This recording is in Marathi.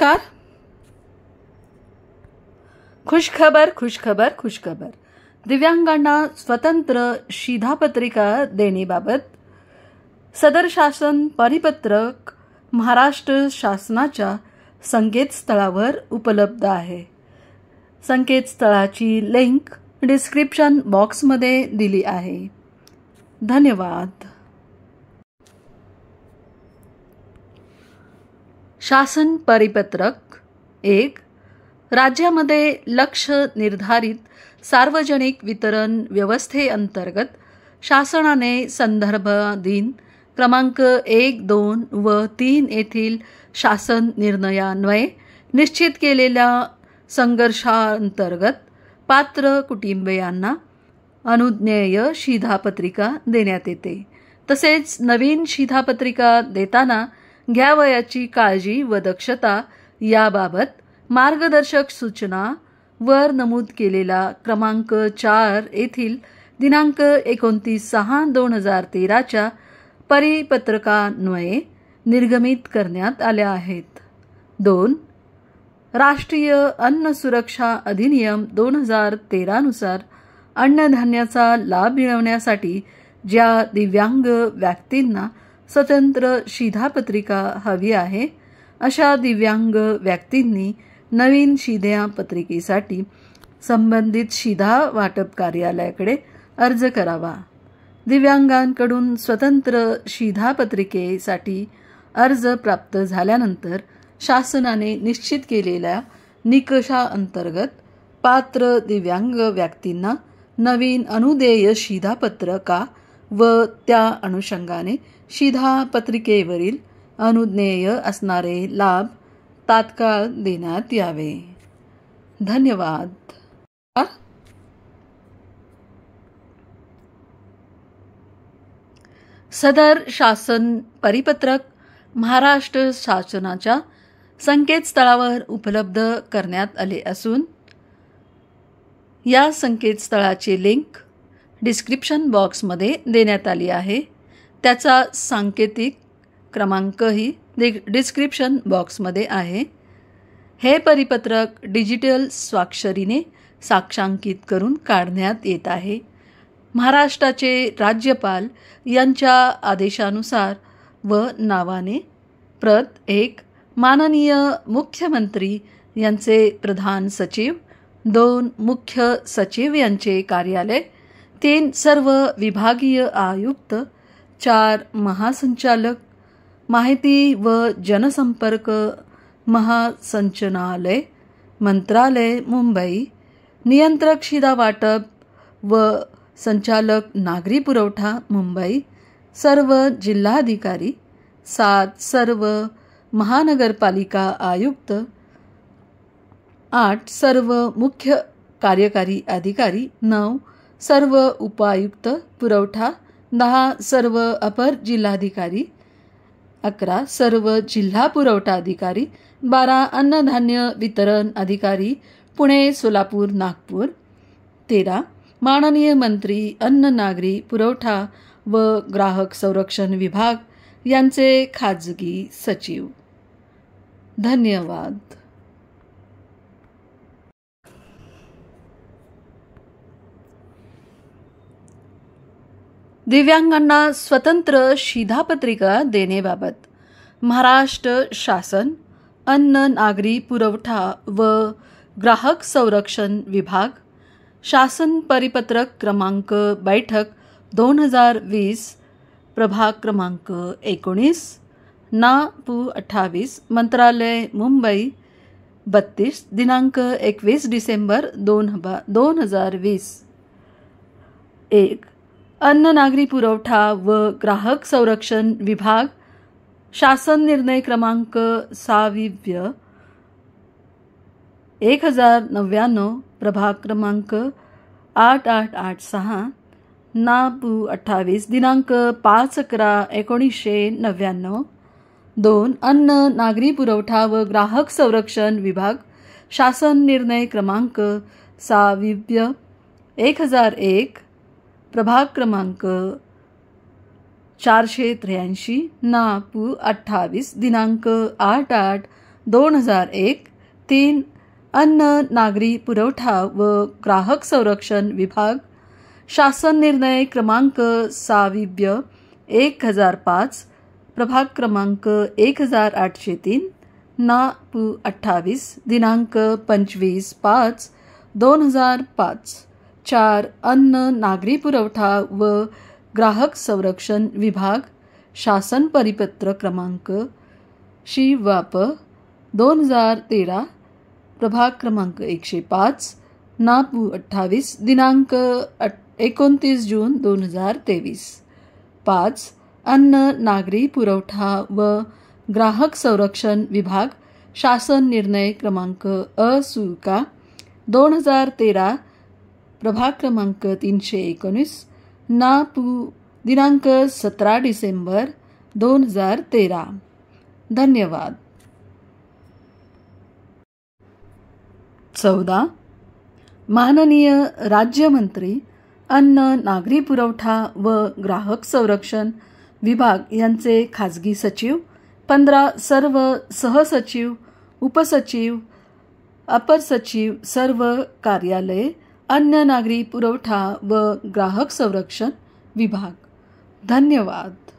नमस्कार खुशखबर खुशखबर खुशखबर दिव्यांगांना स्वतंत्र शिधापत्रिका देण्याबाबत सदर शासन परिपत्रक महाराष्ट्र शासनाच्या संकेतस्थळावर उपलब्ध आहे संकेतस्थळाची लिंक डिस्क्रिप्शन बॉक्समध्ये दिली आहे धन्यवाद शासन परिपत्रक एक राज्यामध्ये लक्ष निर्धारित सार्वजनिक वितरण व्यवस्थेअंतर्गत शासनाने संदर्भ दिन क्रमांक एक दोन व तीन येथील शासन निर्णयान्वये निश्चित केलेल्या संघर्षांतर्गत पात्र कुटुंबियांना अनुज्ञेय शिधापत्रिका देण्यात येते तसेच नवीन शिधापत्रिका देताना घ्यावयाची काळजी व दक्षता याबाबत मार्गदर्शक सूचना वर नमूद केलेला क्रमांक चार येथील दिनांक एकोणतीस सहा दोन हजार तेराच्या परिपत्रकान्वये निर्गमित करण्यात आल्या आहेत दोन राष्ट्रीय अन्न सुरक्षा अधिनियम दोन हजार तेरानुसार अन्नधान्याचा लाभ मिळवण्यासाठी ज्या दिव्यांग व्यक्तींना स्वतंत्र शिधापत्रिका हवी आहे अशा दिव्यांग व्यक्तींनी नवीन शिध्या पत्रिकेसाठी संबंधित शिधा वाटप कार्यालयाकडे अर्ज करावा दिव्यांगांकडून स्वतंत्र शिधापत्रिकेसाठी अर्ज प्राप्त झाल्यानंतर शासनाने निश्चित केलेल्या निकषाअंतर्गत पात्र दिव्यांग व्यक्तींना नवीन अनुदेय का व त्या अनुषंगाने शिधा पत्रिकेवरील अनुज्ञेय असणारे लाभ तात्काळ देण्यात यावे धन्यवाद सदर शासन परिपत्रक महाराष्ट्र शासनाच्या संकेतस्थळावर उपलब्ध करण्यात आले असून या संकेतस्थळाचे लिंक डिस्क्रिप्शन बॉक्समध्ये देण्यात आली आहे त्याचा सांकेतिक क्रमांकही डि डिस्क्रिप्शन बॉक्समध्ये आहे हे परिपत्रक डिजिटल स्वाक्षरीने साक्षांकित करून काढण्यात येत आहे महाराष्ट्राचे राज्यपाल यांच्या आदेशानुसार व नावाने प्रत एक माननीय मुख्यमंत्री यांचे प्रधान सचिव दोन मुख्य सचिव यांचे कार्यालय तीन सर्व विभागीय आयुक्त चार महासंचालक माहिती व जनसंपर्क महासंचनालय मंत्रालय मुंबई नियंत्रक शिदा वाटप व संचालक नागरी पुरवठा मुंबई सर्व जिल्हाधिकारी सात सर्व महानगरपालिका आयुक्त आठ सर्व मुख्य कार्यकारी अधिकारी नऊ सर्व उपायुक्त पुरवठा दहा सर्व अपर जिल्हाधिकारी अकरा सर्व जिल्हा पुरवठा अधिकारी बारा अन्नधान्य वितरण अधिकारी पुणे सोलापूर नागपूर तेरा माननीय मंत्री अन्न नागरी पुरवठा व ग्राहक संरक्षण विभाग यांचे खाजगी सचिव धन्यवाद दिव्यांगांना स्वतंत्र शिधापत्रिका देणेबाबत महाराष्ट्र शासन अन्न नागरी पुरवठा व ग्राहक संरक्षण विभाग शासन परिपत्रक क्रमांक बैठक दोन हजार वीस प्रभाग क्रमांक एकोणीस ना पू अठ्ठावीस मंत्रालय मुंबई बत्तीस दिनांक एकवीस डिसेंबर दोन हबा दोन हजार वीस एक अन्न नागरी पुरवठा व ग्राहक संरक्षण विभाग शासन निर्णय क्रमांक साविव्य एक हजार नव्याण्णव प्रभाग क्रमांक आठ आठ आठ सहा नापू अठ्ठावीस दिनांक पाच अकरा एकोणीसशे नव्याण्णव दोन अन्न नागरी पुरवठा व ग्राहक संरक्षण विभाग शासन निर्णय क्रमांक साविव्य एक हजार एक प्रभाग क्रमांक चारशे त्र्याऐंशी नागपूर अठ्ठावीस दिनांक आठ आठ दोन हजार एक तीन अन्न नागरी पुरवठा व ग्राहक संरक्षण विभाग शासन निर्णय क्रमांक साविब्य एक हजार पाच प्रभाग क्रमांक एक हजार आठशे तीन पू अठ्ठावीस दिनांक पंचवीस पाच दोन हजार पाच चार अन्न नागरी पुरवठा व ग्राहक संरक्षण विभाग शासन परिपत्र क्रमांक शी वाप दोन हजार तेरा प्रभाग क्रमांक एकशे पाच नापू अठ्ठावीस दिनांक एकोणतीस जून दोन हजार तेवीस पाच अन्न नागरी पुरवठा व ग्राहक संरक्षण विभाग शासन निर्णय क्रमांक अ सुका दोन हजार तेरा प्रभाग क्रमांक तीनशे एकोणीस नापू दिनांक सतरा डिसेंबर दोन हजार तेरा धन्यवाद चौदा माननीय राज्यमंत्री अन्न नागरी पुरवठा व ग्राहक संरक्षण विभाग यांचे खाजगी सचिव पंधरा सर्व सहसचिव उपसचिव अपर सचिव सर्व कार्यालये अन्न नागरी पुरवठा व ग्राहक संरक्षण विभाग धन्यवाद